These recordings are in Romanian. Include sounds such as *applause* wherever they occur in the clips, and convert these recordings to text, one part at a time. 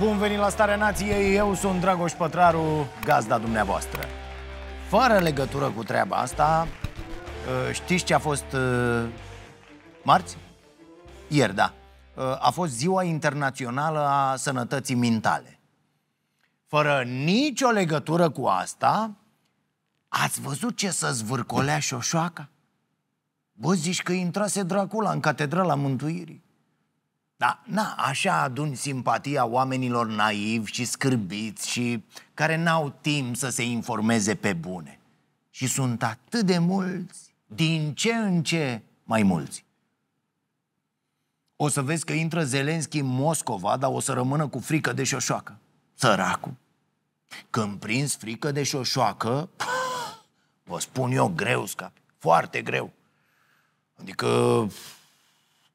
Bun venit la Starea Nației, eu sunt Dragoș Pătraru, gazda dumneavoastră. Fără legătură cu treaba asta, ă, știți ce a fost ă, marți? Ieri, da. Ă, a fost Ziua Internațională a Sănătății Mintale. Fără nicio legătură cu asta, ați văzut ce să zvârcolea șoșoaca? Bă, zici că intrase Dracula în Catedrala Mântuirii. Da, na, așa aduni simpatia oamenilor naivi și scârbiți și care n-au timp să se informeze pe bune. Și sunt atât de mulți, din ce în ce mai mulți. O să vezi că intră Zelenski în Moscova, dar o să rămână cu frică de șoșoacă. Săracul. Când prins frică de șoșoacă, *laughs* vă spun eu, greu scap. Foarte greu. Adică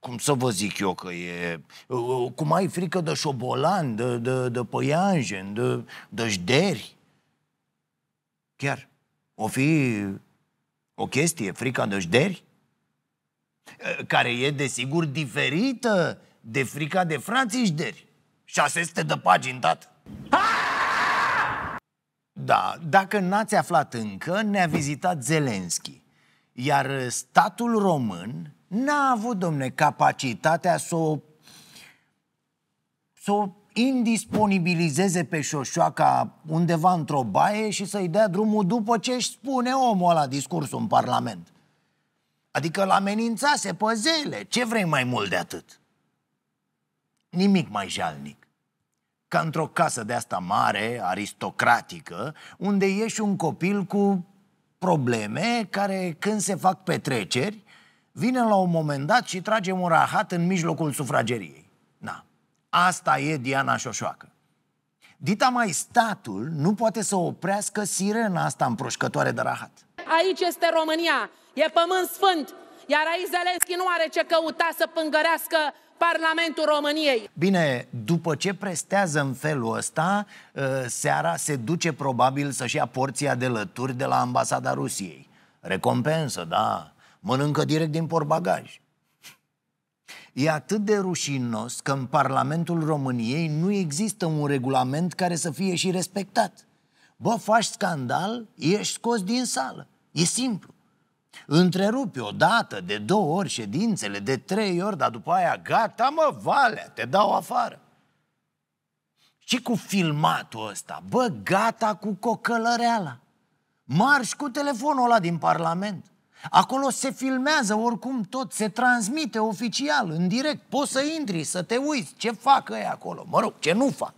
cum să vă zic eu că e, uh, uh, cum ai frică de șobolan, de, de, de păianjen, de, de jderi? Chiar, o fi o chestie, frica de jderi? Uh, care e desigur diferită de frica de frații șderi. 600 de pagini, dat. Da, dacă n-ați aflat încă, ne-a vizitat Zelenski. Iar statul român N-a avut, domne, capacitatea să o, să o indisponibilizeze pe șoșoaca undeva într-o baie și să-i dea drumul după ce își spune omul la discursul în Parlament. Adică îl amenințase pe zele. Ce vrei mai mult de atât? Nimic mai jalnic. Ca într-o casă de asta mare, aristocratică, unde ieși un copil cu probleme care, când se fac petreceri, vine la un moment dat și trage un rahat în mijlocul sufrageriei. Na, asta e Diana Șoșoacă. Dita mai statul nu poate să oprească sirena asta împroșcătoare de rahat. Aici este România, e pământ sfânt, iar aici Zelenski nu are ce căuta să pângărească Parlamentul României. Bine, după ce prestează în felul ăsta, ă, seara se duce probabil să-și ia porția de lături de la ambasada Rusiei. Recompensă, da, mănâncă direct din porbagaj. E atât de rușinos că în Parlamentul României nu există un regulament care să fie și respectat. Bă, faci scandal, ești scos din sală. E simplu. Întrerupi o dată, de două ori ședințele, de trei ori, dar după aia gata, mă, valea, te dau afară. Și cu filmatul ăsta, bă, gata cu cocălăreala. Marș cu telefonul ăla din Parlament. Acolo se filmează oricum tot, se transmite oficial, în direct. Poți să intri, să te uiți ce fac ei acolo. Mă rog, ce nu fac.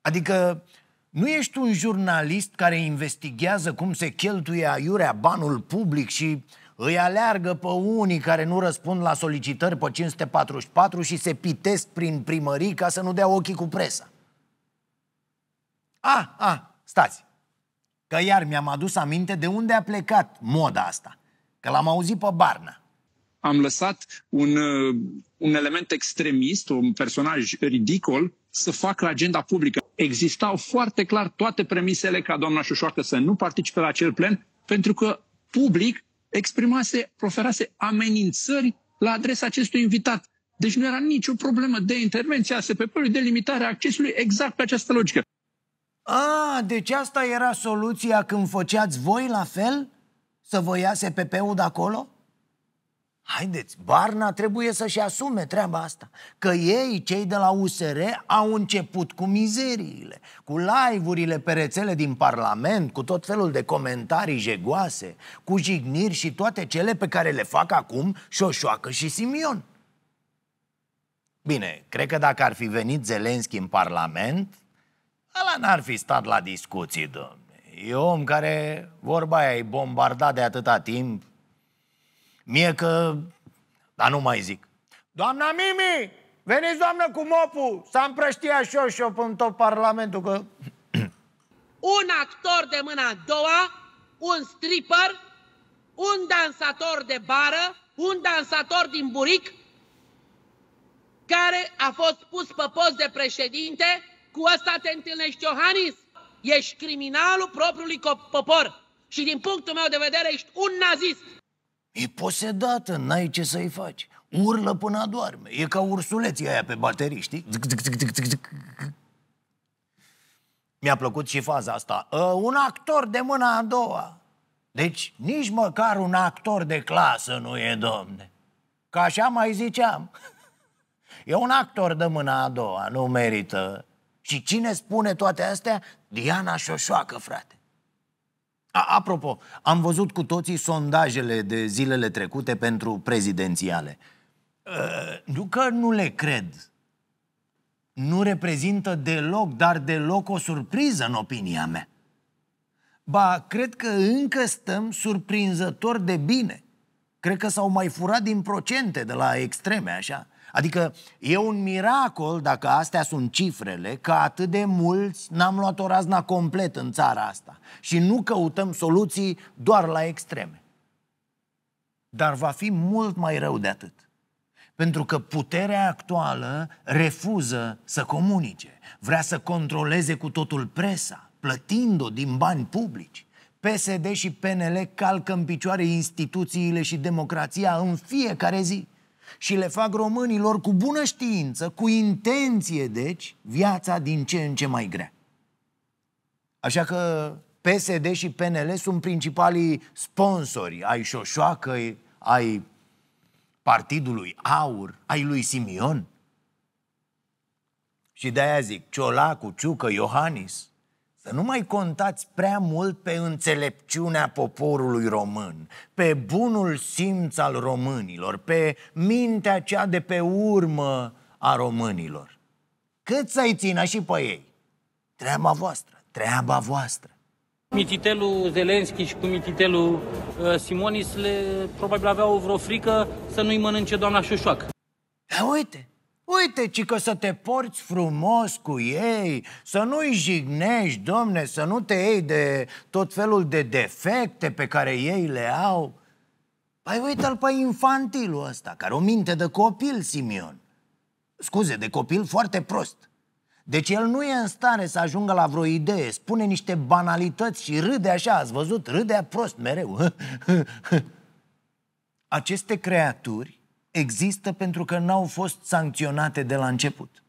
Adică nu ești un jurnalist care investigează cum se cheltuie aiurea banul public și îi aleargă pe unii care nu răspund la solicitări pe 544 și se pitesc prin primării ca să nu dea ochii cu presa. A, a, stați că iar mi-am adus aminte de unde a plecat moda asta, că l-am auzit pe Barna. Am lăsat un, uh, un element extremist, un personaj ridicol, să facă agenda publică. Existau foarte clar toate premisele ca doamna Șoșoacă să nu participe la acel plen, pentru că public exprimase, proferase amenințări la adresa acestui invitat. Deci nu era nicio problemă de a SPP-ului, de a accesului exact pe această logică. A, deci asta era soluția când făceați voi la fel? Să vă iase PP-ul de acolo? Haideți, Barna trebuie să-și asume treaba asta. Că ei, cei de la USR, au început cu mizeriile, cu live-urile pe rețele din Parlament, cu tot felul de comentarii jegoase, cu jigniri și toate cele pe care le fac acum Șoșoacă și Simion. Bine, cred că dacă ar fi venit Zelenski în Parlament, Ăla n-ar fi stat la discuții, domne. E om care, vorba aia, e bombardat de atâta timp. Mie că... Dar nu mai zic. Doamna Mimi, veniți, doamnă, cu mopul! S-a împrăștiat și eu și eu până tot parlamentul, că... *clears throat* un actor de mâna a doua, un stripper, un dansator de bară, un dansator din buric, care a fost pus pe post de președinte cu asta te întâlnești, Iohannis. Ești criminalul propriului popor. Și din punctul meu de vedere ești un nazist. E posedată, n-ai ce să-i faci. Urlă până adorme. E ca ursuleții aia pe baterii, știi? Mi-a plăcut și faza asta. Uh, un actor de mâna a doua. Deci nici măcar un actor de clasă nu e, domne. Ca așa mai ziceam. *laughs* E un actor de mâna a doua, nu merită și cine spune toate astea? Diana Șoșoacă, frate. A, apropo, am văzut cu toții sondajele de zilele trecute pentru prezidențiale. Uh, nu că nu le cred. Nu reprezintă deloc, dar deloc o surpriză în opinia mea. Ba, cred că încă stăm surprinzător de bine – Cred că s-au mai furat din procente de la extreme, așa. Adică e un miracol, dacă astea sunt cifrele, că atât de mulți n-am luat o razna complet în țara asta. Și nu căutăm soluții doar la extreme. Dar va fi mult mai rău de atât. Pentru că puterea actuală refuză să comunice. Vrea să controleze cu totul presa, plătind-o din bani publici. PSD și PNL calcă în picioare instituțiile și democrația în fiecare zi și le fac românilor cu bună știință, cu intenție, deci, viața din ce în ce mai grea. Așa că PSD și PNL sunt principalii sponsori ai Șoșoacăi, ai Partidului Aur, ai lui Simion. Și de-aia zic, Ciolacu, Ciucă, Iohannis – să nu mai contați prea mult pe înțelepciunea poporului român, pe bunul simț al românilor, pe mintea cea de pe urmă a românilor. Cât să-i țină și pe ei? Treaba voastră, treaba voastră. Mititelul Zelenski și cu mititelul uh, Simonis le, probabil aveau vreo frică să nu-i mănânce doamna Șușoacă. Da, uite, Uite, ci că să te porți frumos cu ei, să nu-i jignești, domne, să nu te iei de tot felul de defecte pe care ei le au. Păi uite-l pe infantilul ăsta, care o minte de copil, Simion. Scuze, de copil foarte prost. Deci el nu e în stare să ajungă la vreo idee, spune niște banalități și râde așa, ați văzut, râdea prost mereu. *laughs* Aceste creaturi există pentru că n-au fost sancționate de la început.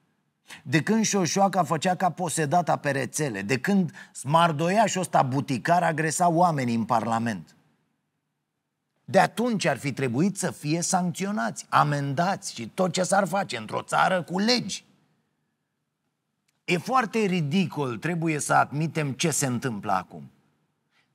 De când Șoșoaca făcea ca posedata pe rețele, de când smardoiașul ăsta buticar agresa oamenii în Parlament. De atunci ar fi trebuit să fie sancționați, amendați și tot ce s-ar face într-o țară cu legi. E foarte ridicol, trebuie să admitem ce se întâmplă acum.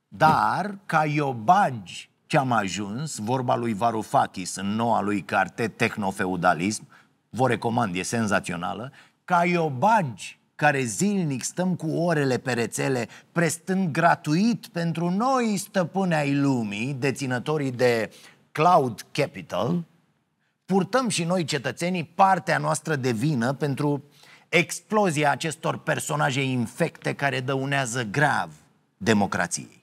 Dar, ca iobagi ce am ajuns, vorba lui Varoufakis în noua lui carte Tehnofeudalism, vă recomand, e senzațională, ca iobagi care zilnic stăm cu orele pe rețele, prestând gratuit pentru noi stăpâne ai lumii, deținătorii de cloud capital, purtăm și noi cetățenii partea noastră de vină pentru explozia acestor personaje infecte care dăunează grav democrației.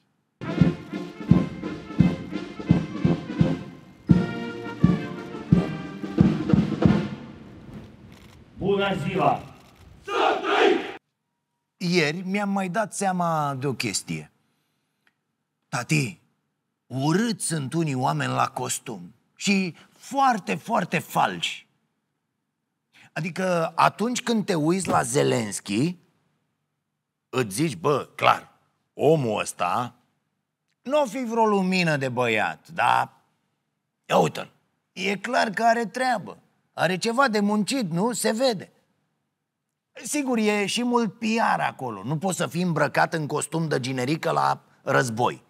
Bună ziua! Să trăi! Ieri mi-am mai dat seama de o chestie. Tati, urât sunt unii oameni la costum și foarte, foarte falși. Adică atunci când te uiți la Zelenski, îți zici, bă, clar, omul ăsta nu o fi vreo lumină de băiat, dar uite-l, e clar că are treabă. Are ceva de muncit, nu? Se vede. Sigur, e și mult PR acolo. Nu poți să fii îmbrăcat în costum de generică la război.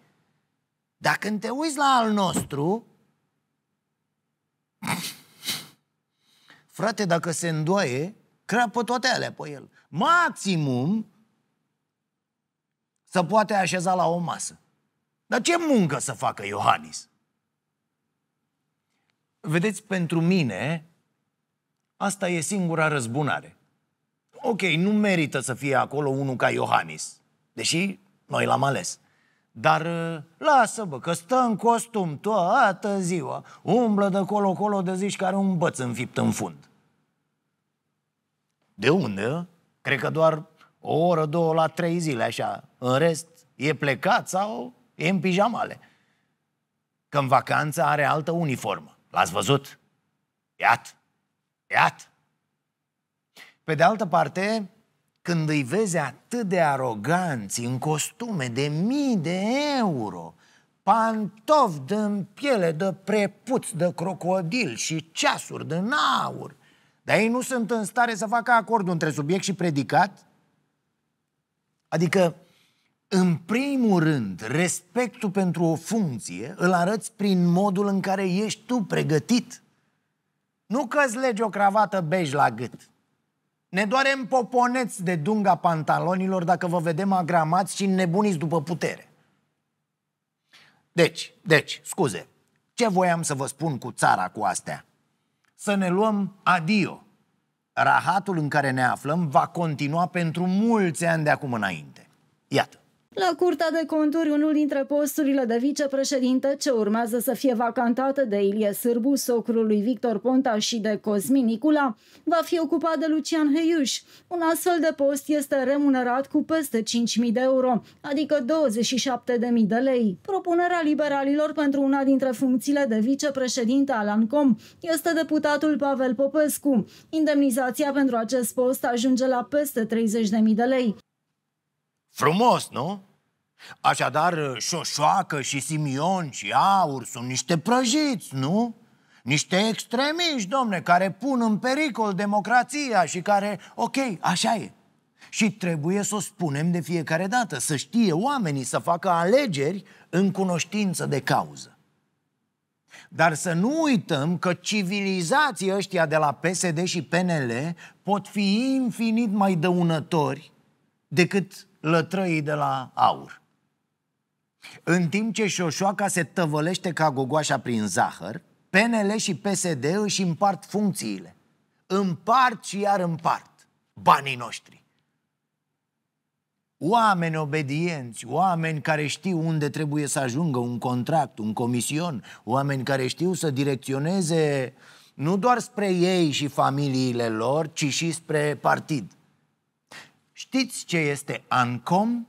Dar când te uiți la al nostru... *laughs* Frate, dacă se îndoaie, crapă toate alea pe el. Maximum să poate așeza la o masă. Dar ce muncă să facă Iohannis? Vedeți, pentru mine, Asta e singura răzbunare. Ok, nu merită să fie acolo unul ca Iohannis, deși noi l-am ales. Dar uh, lasă, bă, că stă în costum toată ziua, umblă de colo-colo de zici care un băț înfipt în fund. De unde? Cred că doar o oră, două la trei zile, așa. În rest, e plecat sau e în pijamale. Că în vacanță are altă uniformă. L-ați văzut? Iată. Iată! Pe de altă parte, când îi vezi atât de aroganți, în costume de mii de euro, pantofi de piele, de prepuț, de crocodil și ceasuri de aur, dar ei nu sunt în stare să facă acordul între subiect și predicat? Adică, în primul rând, respectul pentru o funcție îl arăți prin modul în care ești tu pregătit – nu că îți legi o cravată bej la gât. Ne doarem poponeți de dunga pantalonilor dacă vă vedem agramați și nebuniți după putere. Deci, deci, scuze, ce voiam să vă spun cu țara cu astea? Să ne luăm adio. Rahatul în care ne aflăm va continua pentru mulți ani de acum înainte. Iată. La Curtea de Conturi, unul dintre posturile de vicepreședinte ce urmează să fie vacantată de Ilie Sârbu, socrul lui Victor Ponta și de Cosmin Nicula, va fi ocupat de Lucian Heiuș. Un astfel de post este remunerat cu peste 5.000 de euro, adică 27.000 de lei. Propunerea liberalilor pentru una dintre funcțiile de vicepreședinte al ANCOM este deputatul Pavel Popescu. Indemnizația pentru acest post ajunge la peste 30.000 de lei. Frumos, nu? Așadar, Șoșoacă și Simion și Aur sunt niște prăjiți, nu? Niște extremiști, domne, care pun în pericol democrația și care, ok, așa e. Și trebuie să o spunem de fiecare dată, să știe oamenii să facă alegeri în cunoștință de cauză. Dar să nu uităm că civilizații ăștia de la PSD și PNL pot fi infinit mai dăunători decât lătrăii de la aur. În timp ce Șoșoaca se tăvălește ca gogoașa prin zahăr, PNL și PSD își împart funcțiile. Împart și iar împart banii noștri. Oameni obedienți, oameni care știu unde trebuie să ajungă un contract, un comision, oameni care știu să direcționeze nu doar spre ei și familiile lor, ci și spre partid. Știți ce este ANCOM?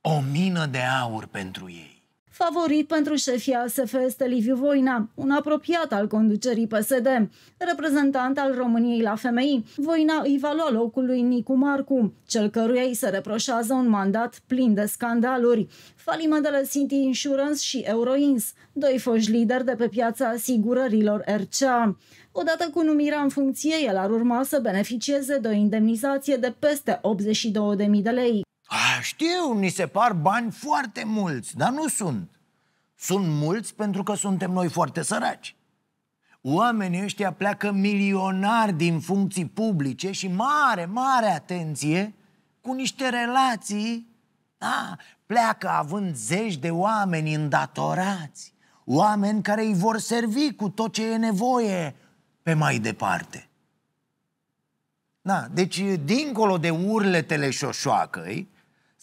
O mină de aur pentru ei. Favorit pentru șefia SF este Liviu Voina, un apropiat al conducerii PSD, reprezentant al României la femei. Voina îi va lua locul lui Nicu Marcu, cel căruia îi se reproșează un mandat plin de scandaluri. Falimentele City Insurance și Euroins, doi foști lideri de pe piața asigurărilor RCA. Odată cu numirea în funcție, el ar urma să beneficieze de o indemnizație de peste 82.000 de lei. A, știu, ni se par bani foarte mulți, dar nu sunt. Sunt mulți pentru că suntem noi foarte săraci. Oamenii ăștia pleacă milionari din funcții publice și mare, mare atenție cu niște relații. Da, pleacă având zeci de oameni îndatorați, oameni care îi vor servi cu tot ce e nevoie pe mai departe. Da, deci, dincolo de urletele șoșoacăi,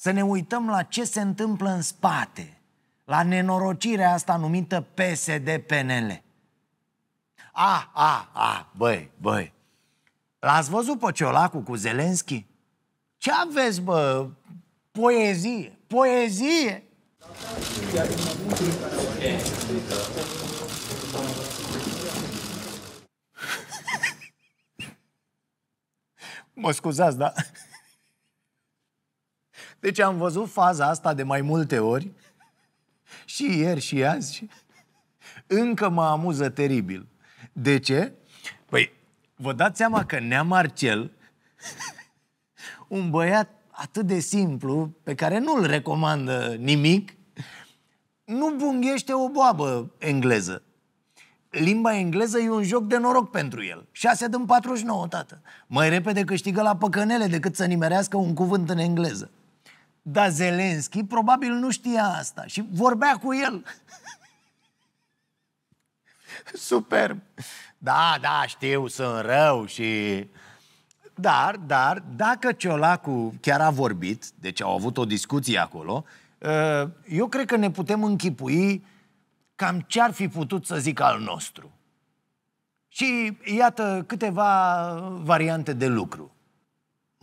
să ne uităm la ce se întâmplă în spate, la nenorocirea asta numită PSD-PNL. A, a, a, băi, băi, l-ați văzut pe Ciolacu cu Zelenski? Ce aveți, bă? Poezie, poezie! *laughs* mă scuzați, da? Deci am văzut faza asta de mai multe ori, și ieri și azi, încă mă amuză teribil. De ce? Păi, vă dați seama că Nea Marcel, un băiat atât de simplu, pe care nu-l recomandă nimic, nu bunghește o boabă engleză. Limba engleză e un joc de noroc pentru el. 6 din 49, tată. Mai repede câștigă la păcănele decât să nimerească un cuvânt în engleză. Dar Zelenski probabil nu știa asta și vorbea cu el. *laughs* Superb. Da, da, știu, sunt rău și... Dar, dar, dacă Ciolacu chiar a vorbit, deci au avut o discuție acolo, ă, eu cred că ne putem închipui cam ce ar fi putut să zic al nostru. Și iată câteva variante de lucru.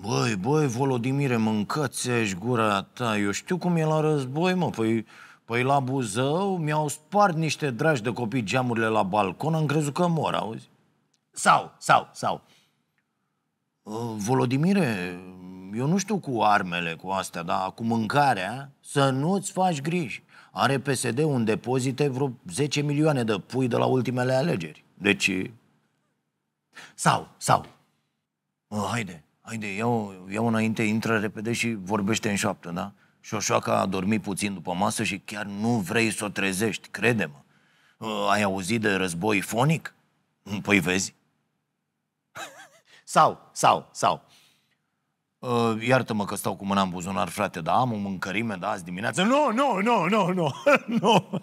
Băi, băi, Volodimire, mâncați-și gura ta. Eu știu cum e la război, mă. Păi, păi la Buzău mi-au spart niște dragi de copii geamurile la balcon, am crezut că mor, auzi? Sau, sau, sau. Ă, Volodimire, eu nu știu cu armele, cu astea, dar cu mâncarea, să nu-ți faci griji. Are PSD un depozite vreo 10 milioane de pui de la ultimele alegeri. Deci... Sau, sau. Ă, haide, haide, iau, iau înainte, intră repede și vorbește în șoaptă, da? Șoșoaca a dormit puțin după masă și chiar nu vrei să o trezești, crede-mă. Ă, ai auzit de război fonic? Hm, păi vezi. sau, sau, sau. Ă, iartă-mă că stau cu mâna în buzunar, frate, dar am o mâncărime de da, azi dimineață. Nu, nu, nu, nu, nu, *laughs* nu,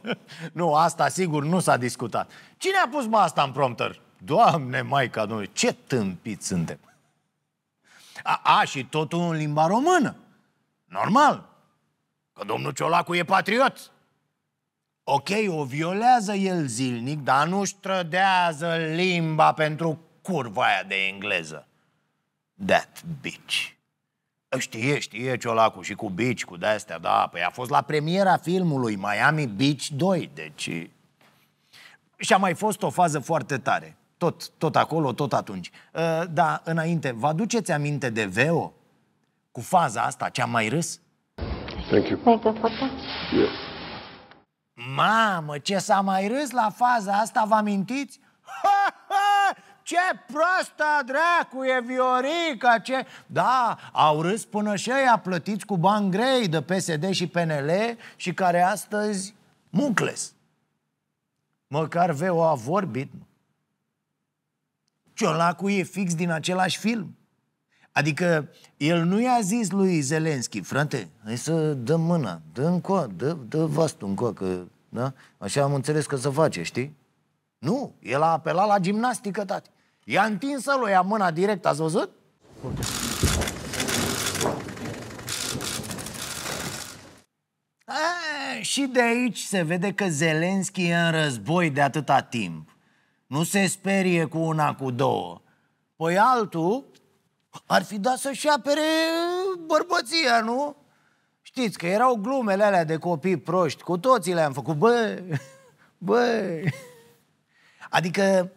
nu, asta sigur nu s-a discutat. Cine a pus mă asta în prompter? Doamne, maica, noi, ce tâmpit suntem! A, a și totul în limba română. Normal. Că domnul Ciolacu e patriot. Ok, o violează el zilnic, dar nu-și trădează limba pentru curva aia de engleză. That bitch. Știe, știe Ciolacu și cu bici, cu de-astea, da, păi a fost la premiera filmului Miami Beach 2, deci... Și a mai fost o fază foarte tare. Tot, tot acolo, tot atunci. Uh, da, înainte, vă aduceți aminte de Veo? Cu faza asta, cea mai râs? Thank you. Thank you, photo? Yeah. Mamă, ce s-a mai râs la faza asta, vă amintiți? Ha, ha, ce prostă dracu e Viorica, ce... Da, au râs până și ei plătiți cu bani grei de PSD și PNL și care astăzi muncles. Măcar Veo a vorbit, mă. Ciolacu e fix din același film. Adică el nu i-a zis lui Zelenski, frate, hai să dăm mâna, dă încoa, dă, dă vastul încoa, că, da? Așa am înțeles că se face, știi? Nu, el a apelat la gimnastică, tati. I-a întins lui ia mâna direct, ați văzut? A, și de aici se vede că Zelenski e în război de atâta timp. Nu se sperie cu una, cu două. Păi altul ar fi dat să-și apere bărbăția, nu? Știți că erau glumele alea de copii proști, cu toții le-am făcut, bă, *laughs* bă. Adică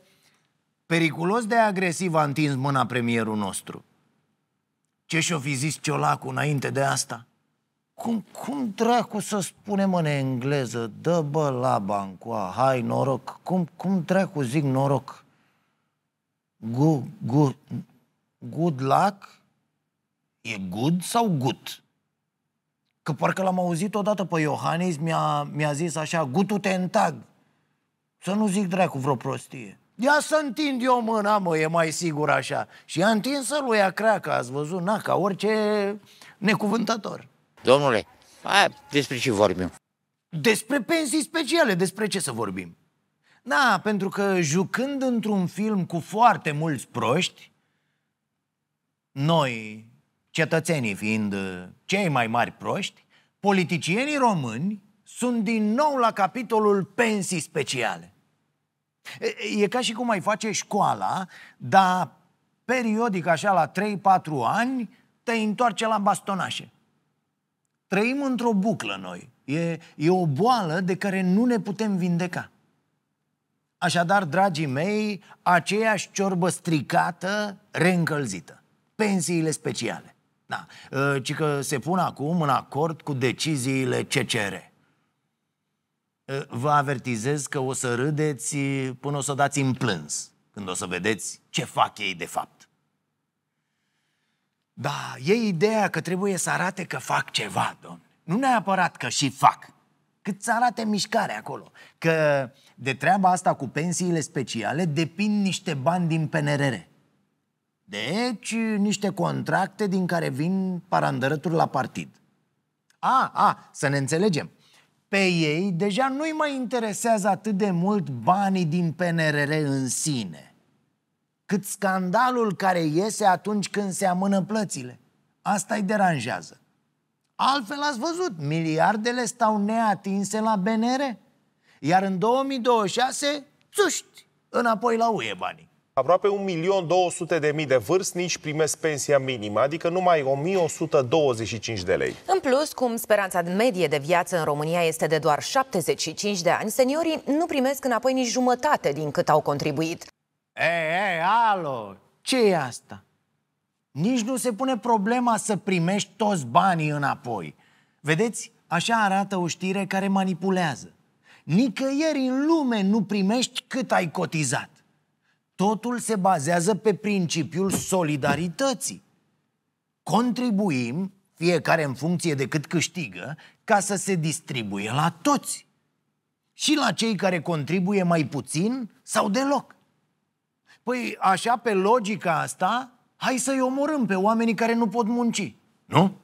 periculos de agresiv a întins mâna premierul nostru. Ce și-o fi zis Ciolacu înainte de asta? cum, cum dracu să spunem în engleză, dă bă la bancoa, hai noroc, cum, cum dracu zic noroc? Gu, gu, good luck? E good sau good? Că parcă l-am auzit odată pe Iohannis, mi-a, mi-a zis așa, gutu tag. Să nu zic dracu vreo prostie. Ia să întind eu mâna, mă, e mai sigur așa. Și a întins lui Acreaca, ați văzut, na, ca orice necuvântător. Domnule, aia, despre ce vorbim? Despre pensii speciale, despre ce să vorbim? Da, pentru că jucând într-un film cu foarte mulți proști, noi, cetățenii fiind uh, cei mai mari proști, politicienii români sunt din nou la capitolul pensii speciale. E, ca și cum ai face școala, dar periodic, așa, la 3-4 ani, te întoarce la bastonașe. Trăim într-o buclă noi. E, e o boală de care nu ne putem vindeca. Așadar, dragii mei, aceeași ciorbă stricată, reîncălzită. Pensiile speciale. Da. Ă, ci că se pun acum în acord cu deciziile CCR. Ă, vă avertizez că o să râdeți până o să dați în plâns, când o să vedeți ce fac ei de fapt. Da, e ideea că trebuie să arate că fac ceva, domn. Nu neapărat că și fac, cât să arate mișcare acolo. Că de treaba asta cu pensiile speciale depind niște bani din PNRR. Deci, niște contracte din care vin parandărături la partid. A, a, să ne înțelegem. Pe ei deja nu-i mai interesează atât de mult banii din PNRR în sine cât scandalul care iese atunci când se amână plățile. Asta îi deranjează. Altfel ați văzut, miliardele stau neatinse la BNR, iar în 2026, țuști, înapoi la UE banii. Aproape 1.200.000 de vârstnici primesc pensia minimă, adică numai 1.125 de lei. În plus, cum speranța medie de viață în România este de doar 75 de ani, seniorii nu primesc înapoi nici jumătate din cât au contribuit. Ei, ei, alo, ce e asta? Nici nu se pune problema să primești toți banii înapoi. Vedeți? Așa arată o știre care manipulează. Nicăieri în lume nu primești cât ai cotizat. Totul se bazează pe principiul solidarității. Contribuim, fiecare în funcție de cât câștigă, ca să se distribuie la toți. Și la cei care contribuie mai puțin sau deloc. Păi așa, pe logica asta, hai să-i omorâm pe oamenii care nu pot munci. Nu?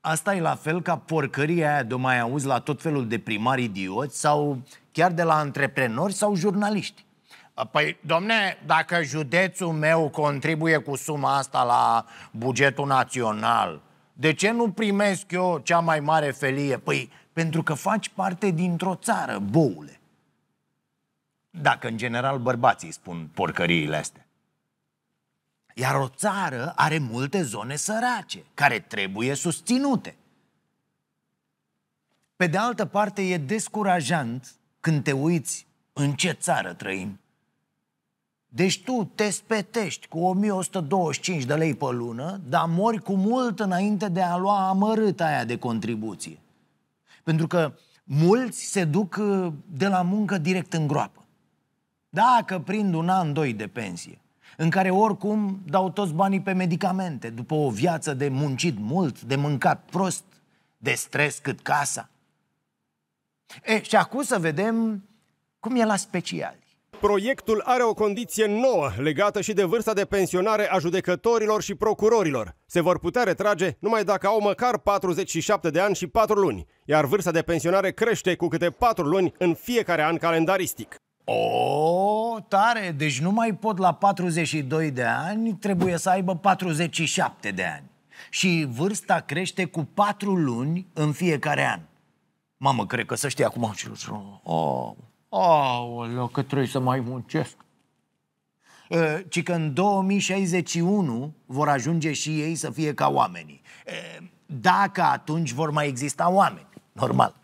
Asta e la fel ca porcăria aia de mai auzi la tot felul de primari idioți sau chiar de la antreprenori sau jurnaliști. Păi, domne, dacă județul meu contribuie cu suma asta la bugetul național, de ce nu primesc eu cea mai mare felie? Păi, pentru că faci parte dintr-o țară, boule dacă în general bărbații spun porcăriile astea. Iar o țară are multe zone sărace, care trebuie susținute. Pe de altă parte, e descurajant când te uiți în ce țară trăim. Deci tu te spetești cu 1125 de lei pe lună, dar mori cu mult înainte de a lua amărât aia de contribuție. Pentru că mulți se duc uh, de la muncă direct în groapă. Dacă prind un an, doi de pensie, în care oricum dau toți banii pe medicamente, după o viață de muncit mult, de mâncat prost, de stres cât casa. E, și acum să vedem cum e la speciali. Proiectul are o condiție nouă legată și de vârsta de pensionare a judecătorilor și procurorilor. Se vor putea retrage numai dacă au măcar 47 de ani și 4 luni, iar vârsta de pensionare crește cu câte 4 luni în fiecare an calendaristic. O, oh, tare! Deci nu mai pot la 42 de ani, trebuie să aibă 47 de ani. Și vârsta crește cu 4 luni în fiecare an. Mamă, cred că să știe acum și Oh, oh, că trebuie să mai muncesc eh, ci că în 2061 vor ajunge și ei să fie ca oamenii. Eh, dacă atunci vor mai exista oameni, normal.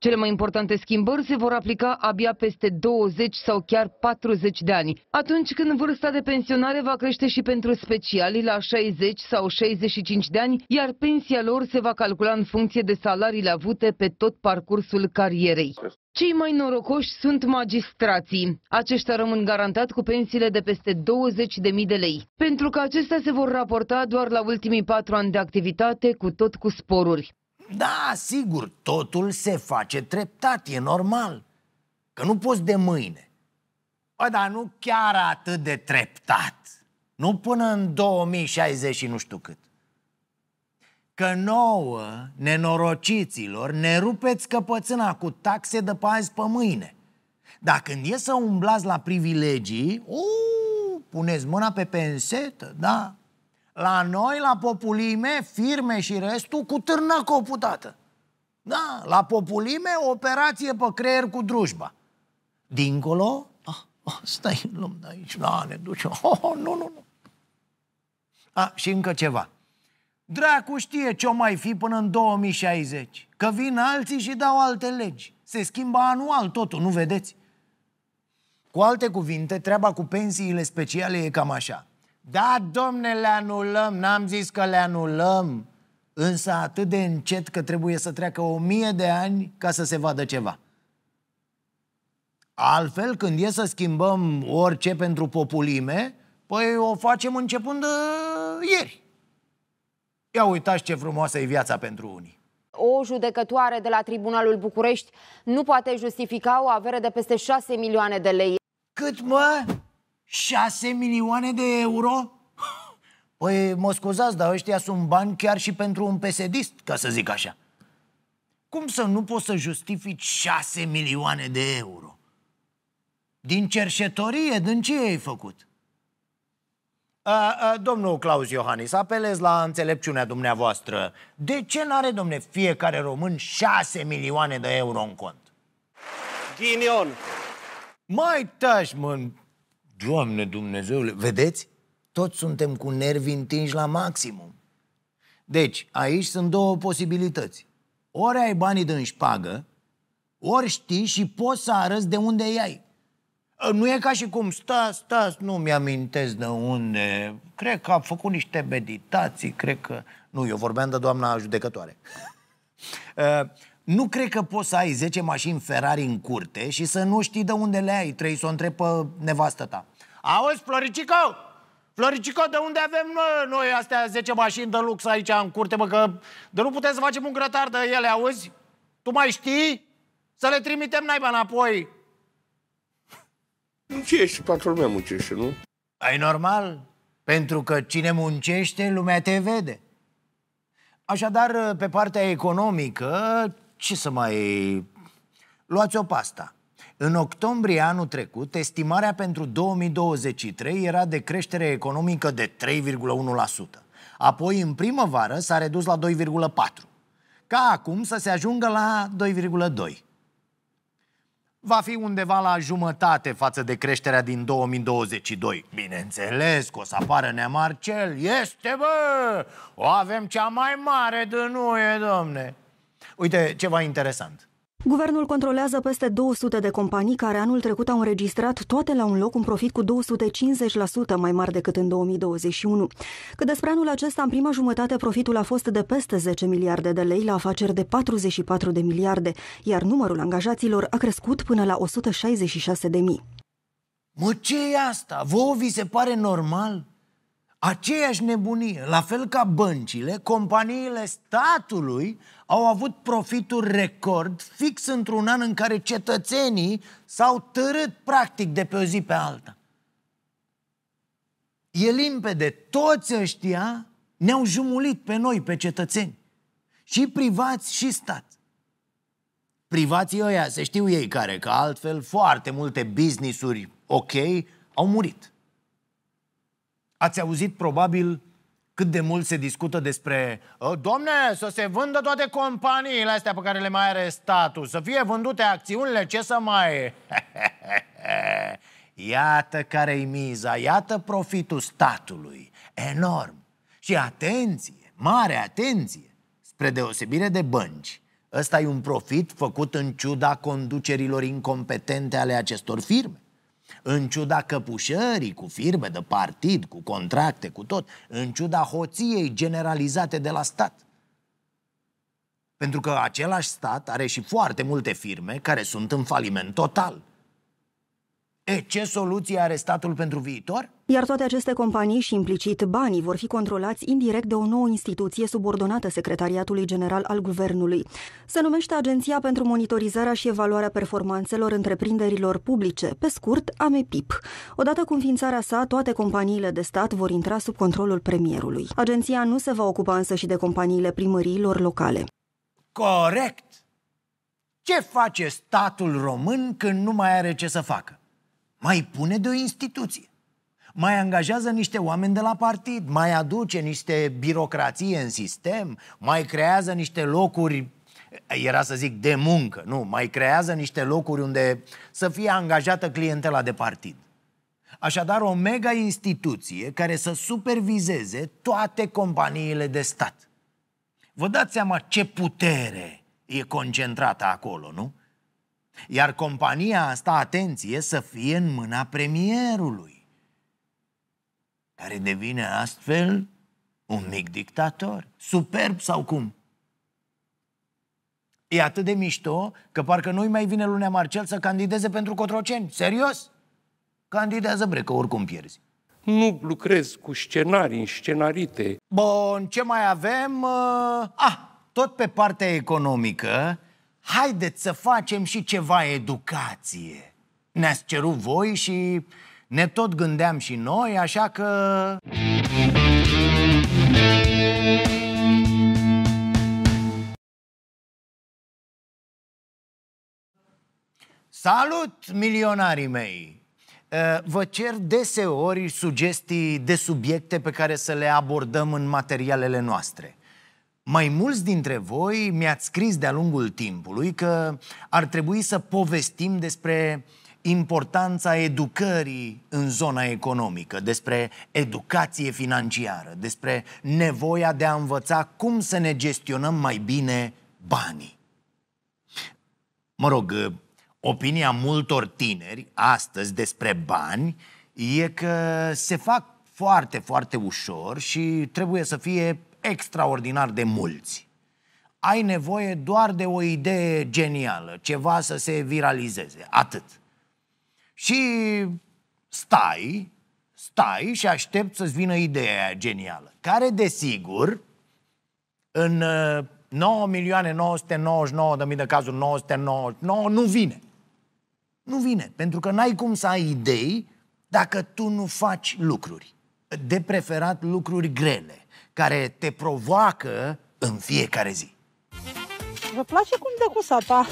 Cele mai importante schimbări se vor aplica abia peste 20 sau chiar 40 de ani, atunci când vârsta de pensionare va crește și pentru speciali la 60 sau 65 de ani, iar pensia lor se va calcula în funcție de salariile avute pe tot parcursul carierei. Cei mai norocoși sunt magistrații. Aceștia rămân garantat cu pensiile de peste 20.000 de lei, pentru că acestea se vor raporta doar la ultimii patru ani de activitate, cu tot cu sporuri. Da, sigur, totul se face treptat, e normal. Că nu poți de mâine. O dar nu chiar atât de treptat. Nu până în 2060 și nu știu cât. Că nouă, nenorociților, ne rupeți căpățâna cu taxe de pe azi pe mâine. Dar când e să umblați la privilegii, uu, puneți mâna pe pensetă, da, la noi, la populime, firme și restul, cu târnă coputată. Da, la populime, operație pe creier cu drujba. Dincolo, ah, ah, stai, luăm de aici, la da, ne ducem. Oh, *laughs* oh, nu, nu, nu. A, și încă ceva. Dracu știe ce-o mai fi până în 2060. Că vin alții și dau alte legi. Se schimbă anual totul, nu vedeți? Cu alte cuvinte, treaba cu pensiile speciale e cam așa. Da, domne, le anulăm, n-am zis că le anulăm, însă atât de încet că trebuie să treacă o mie de ani ca să se vadă ceva. Altfel, când e să schimbăm orice pentru populime, păi o facem începând de uh, ieri. Ia uitați ce frumoasă e viața pentru unii o judecătoare de la Tribunalul București nu poate justifica o avere de peste 6 milioane de lei. Cât mă? 6 milioane de euro? Păi mă scuzați, dar ăștia sunt bani chiar și pentru un psd ca să zic așa. Cum să nu poți să justifici 6 milioane de euro? Din cerșetorie, din ce ai făcut? A, a, domnul Claus Iohannis, apelez la înțelepciunea dumneavoastră. De ce n-are, domne, fiecare român 6 milioane de euro în cont? Ghinion! Mai tași, mă, Doamne Dumnezeule, vedeți? Toți suntem cu nervii întinși la maximum. Deci, aici sunt două posibilități. Ori ai banii din șpagă, ori știi și poți să arăți de unde ai. Nu e ca și cum, stați, stați, nu mi-amintesc de unde. Cred că am făcut niște meditații, cred că... Nu, eu vorbeam de doamna judecătoare. *laughs* Uh, nu cred că poți să ai 10 mașini Ferrari în curte și să nu știi de unde le ai. Trebuie să o întrebi pe nevastă ta. Auzi, Floricico! Floricico, de unde avem noi, noi astea 10 mașini de lux aici în curte, mă, că de nu putem să facem un grătar de ele, auzi? Tu mai știi? Să le trimitem naiba înapoi. *laughs* Muncești, patru lumea muncește, nu? Ai normal, pentru că cine muncește, lumea te vede. Așadar, pe partea economică, ce să mai... Luați-o pasta. În octombrie anul trecut, estimarea pentru 2023 era de creștere economică de 3,1%. Apoi, în primăvară, s-a redus la 2,4%. Ca acum să se ajungă la 2,2% va fi undeva la jumătate față de creșterea din 2022. Bineînțeles că o să apară Nea Marcel. Este, bă! O avem cea mai mare din UE, domne! Uite, ceva interesant. Guvernul controlează peste 200 de companii care anul trecut au înregistrat toate la un loc un profit cu 250% mai mare decât în 2021. Că despre anul acesta, în prima jumătate, profitul a fost de peste 10 miliarde de lei la afaceri de 44 de miliarde, iar numărul angajaților a crescut până la 166 de mii. Mă, ce e asta? Vă vi se pare normal? Aceeași nebunie, la fel ca băncile, companiile statului au avut profituri record fix într-un an în care cetățenii s-au târât practic de pe o zi pe alta. E limpede, toți ăștia ne-au jumulit pe noi, pe cetățeni. Și privați și stat. Privații ăia, se știu ei care, că altfel foarte multe business-uri ok au murit. Ați auzit probabil cât de mult se discută despre ă, Domne, să se vândă toate companiile astea pe care le mai are statul Să fie vândute acțiunile, ce să mai... *laughs* iată care-i miza, iată profitul statului Enorm Și atenție, mare atenție Spre deosebire de bănci Ăsta e un profit făcut în ciuda conducerilor incompetente ale acestor firme în ciuda căpușării cu firme de partid, cu contracte, cu tot, în ciuda hoției generalizate de la stat. Pentru că același stat are și foarte multe firme care sunt în faliment total. E, ce soluție are statul pentru viitor? Iar toate aceste companii și implicit banii vor fi controlați indirect de o nouă instituție subordonată Secretariatului General al Guvernului. Se numește Agenția pentru Monitorizarea și Evaluarea Performanțelor Întreprinderilor Publice, pe scurt AMEPIP. Odată cu înființarea sa, toate companiile de stat vor intra sub controlul premierului. Agenția nu se va ocupa însă și de companiile primăriilor locale. Corect! Ce face statul român când nu mai are ce să facă? mai pune de o instituție. Mai angajează niște oameni de la partid, mai aduce niște birocrație în sistem, mai creează niște locuri era să zic de muncă, nu, mai creează niște locuri unde să fie angajată clientela de partid. Așadar, o mega instituție care să supervizeze toate companiile de stat. Vă dați seama ce putere e concentrată acolo, nu? Iar compania asta, atenție, să fie în mâna premierului, care devine astfel un mic dictator. Superb sau cum? E atât de mișto că parcă nu-i mai vine lunea Marcel să candideze pentru Cotroceni. Serios? Candidează bre, că oricum pierzi. Nu lucrez cu scenarii scenarite. Bun, ce mai avem? Uh, ah, tot pe partea economică, haideți să facem și ceva educație. Ne-ați cerut voi și ne tot gândeam și noi, așa că... Salut, milionarii mei! Ă, vă cer deseori sugestii de subiecte pe care să le abordăm în materialele noastre. Mai mulți dintre voi mi-ați scris de-a lungul timpului că ar trebui să povestim despre importanța educării în zona economică, despre educație financiară, despre nevoia de a învăța cum să ne gestionăm mai bine banii. Mă rog, opinia multor tineri astăzi despre bani e că se fac foarte, foarte ușor și trebuie să fie extraordinar de mulți. Ai nevoie doar de o idee genială, ceva să se viralizeze, atât. Și stai, stai și aștept să-ți vină ideea genială, care, desigur, în 9.999.000 uh, de cazuri, 999, nu vine. Nu vine, pentru că n-ai cum să ai idei dacă tu nu faci lucruri. De preferat lucruri grele care te provoacă în fiecare zi. Vă place cum dă cu sapa?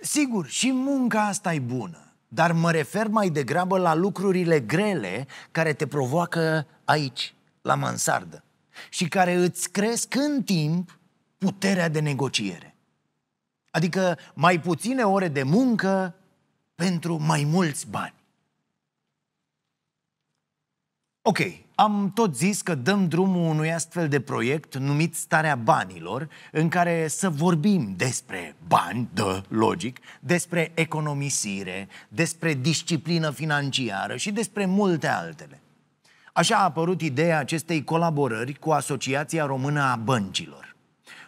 Sigur, și munca asta e bună, dar mă refer mai degrabă la lucrurile grele care te provoacă aici, la mansardă, și care îți cresc în timp puterea de negociere. Adică mai puține ore de muncă pentru mai mulți bani. Ok, am tot zis că dăm drumul unui astfel de proiect numit Starea Banilor, în care să vorbim despre bani, dă, logic, despre economisire, despre disciplină financiară și despre multe altele. Așa a apărut ideea acestei colaborări cu Asociația Română a Băncilor.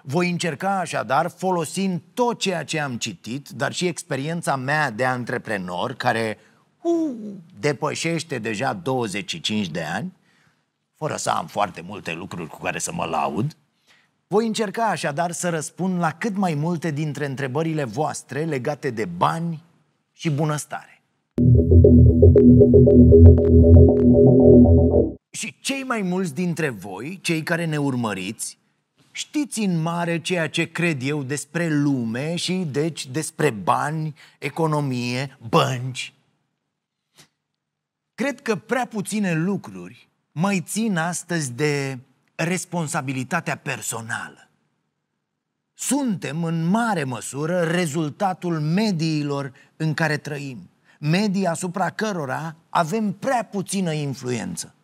Voi încerca așadar, folosind tot ceea ce am citit, dar și experiența mea de antreprenor, care uh, depășește deja 25 de ani, fără să am foarte multe lucruri cu care să mă laud, voi încerca așadar să răspund la cât mai multe dintre întrebările voastre legate de bani și bunăstare. Și cei mai mulți dintre voi, cei care ne urmăriți, știți în mare ceea ce cred eu despre lume și deci despre bani, economie, bănci. Cred că prea puține lucruri mai țin astăzi de responsabilitatea personală. Suntem în mare măsură rezultatul mediilor în care trăim, medii asupra cărora avem prea puțină influență.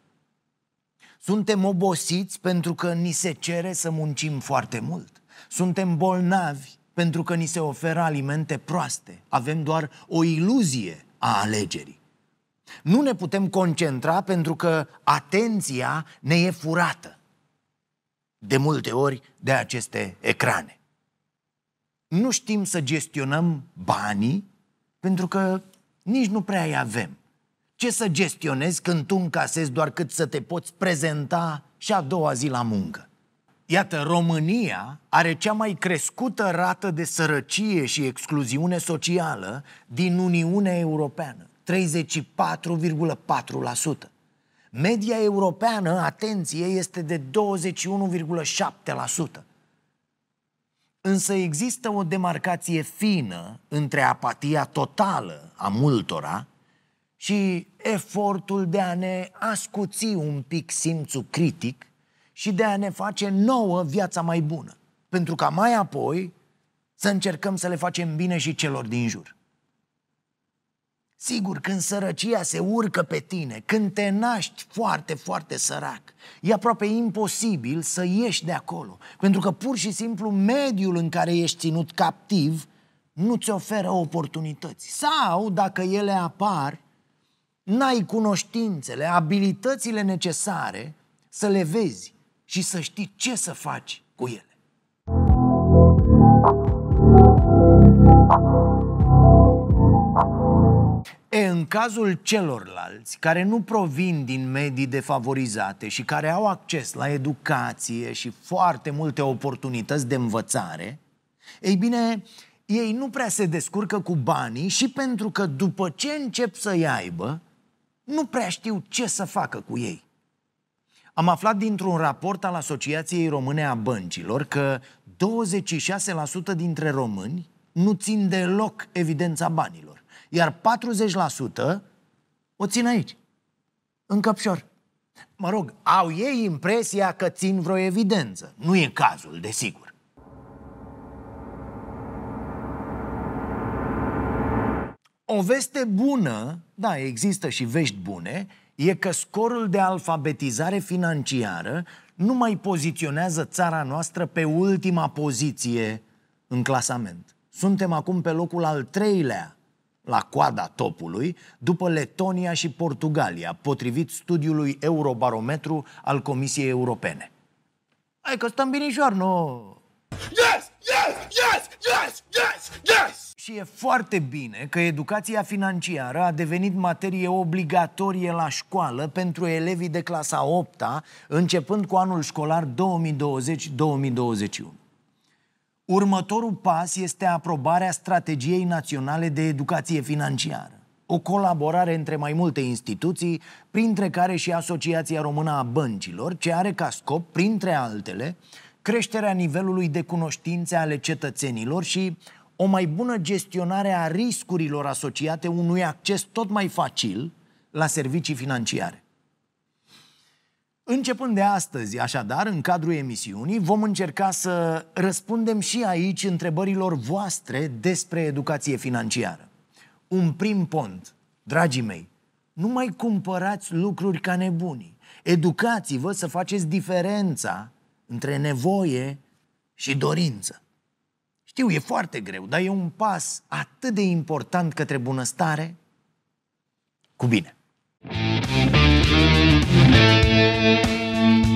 Suntem obosiți pentru că ni se cere să muncim foarte mult. Suntem bolnavi pentru că ni se oferă alimente proaste. Avem doar o iluzie a alegerii. Nu ne putem concentra pentru că atenția ne e furată de multe ori de aceste ecrane. Nu știm să gestionăm banii pentru că nici nu prea îi avem. Ce să gestionezi când tu încasezi doar cât să te poți prezenta și a doua zi la muncă? Iată, România are cea mai crescută rată de sărăcie și excluziune socială din Uniunea Europeană. 34,4%. Media europeană, atenție, este de 21,7%. Însă există o demarcație fină între apatia totală a multora și efortul de a ne ascuți un pic simțul critic și de a ne face nouă viața mai bună. Pentru ca mai apoi să încercăm să le facem bine și celor din jur. Sigur, când sărăcia se urcă pe tine, când te naști foarte, foarte sărac, e aproape imposibil să ieși de acolo, pentru că pur și simplu mediul în care ești ținut captiv nu ți oferă oportunități. Sau, dacă ele apar, n-ai cunoștințele, abilitățile necesare să le vezi și să știi ce să faci cu ele. E, în cazul celorlalți care nu provin din medii defavorizate și care au acces la educație și foarte multe oportunități de învățare, ei bine, ei nu prea se descurcă cu banii și pentru că după ce încep să-i aibă, nu prea știu ce să facă cu ei. Am aflat dintr-un raport al Asociației Române a Băncilor că 26% dintre români nu țin deloc evidența banilor iar 40% o țin aici, în căpșor. Mă rog, au ei impresia că țin vreo evidență. Nu e cazul, desigur. O veste bună, da, există și vești bune, e că scorul de alfabetizare financiară nu mai poziționează țara noastră pe ultima poziție în clasament. Suntem acum pe locul al treilea la coada topului, după Letonia și Portugalia, potrivit studiului Eurobarometru al Comisiei Europene. Hai că stăm nu? Yes! Yes! Yes! Yes! Yes! Yes! Și e foarte bine că educația financiară a devenit materie obligatorie la școală pentru elevii de clasa 8 -a, începând cu anul școlar 2020-2021. Următorul pas este aprobarea Strategiei Naționale de Educație Financiară, o colaborare între mai multe instituții, printre care și Asociația Română a Băncilor, ce are ca scop, printre altele, creșterea nivelului de cunoștințe ale cetățenilor și o mai bună gestionare a riscurilor asociate unui acces tot mai facil la servicii financiare. Începând de astăzi, așadar, în cadrul emisiunii, vom încerca să răspundem și aici întrebărilor voastre despre educație financiară. Un prim pont, dragii mei, nu mai cumpărați lucruri ca nebunii. Educați-vă să faceți diferența între nevoie și dorință. Știu, e foarte greu, dar e un pas atât de important către bunăstare. Cu bine! Thank you.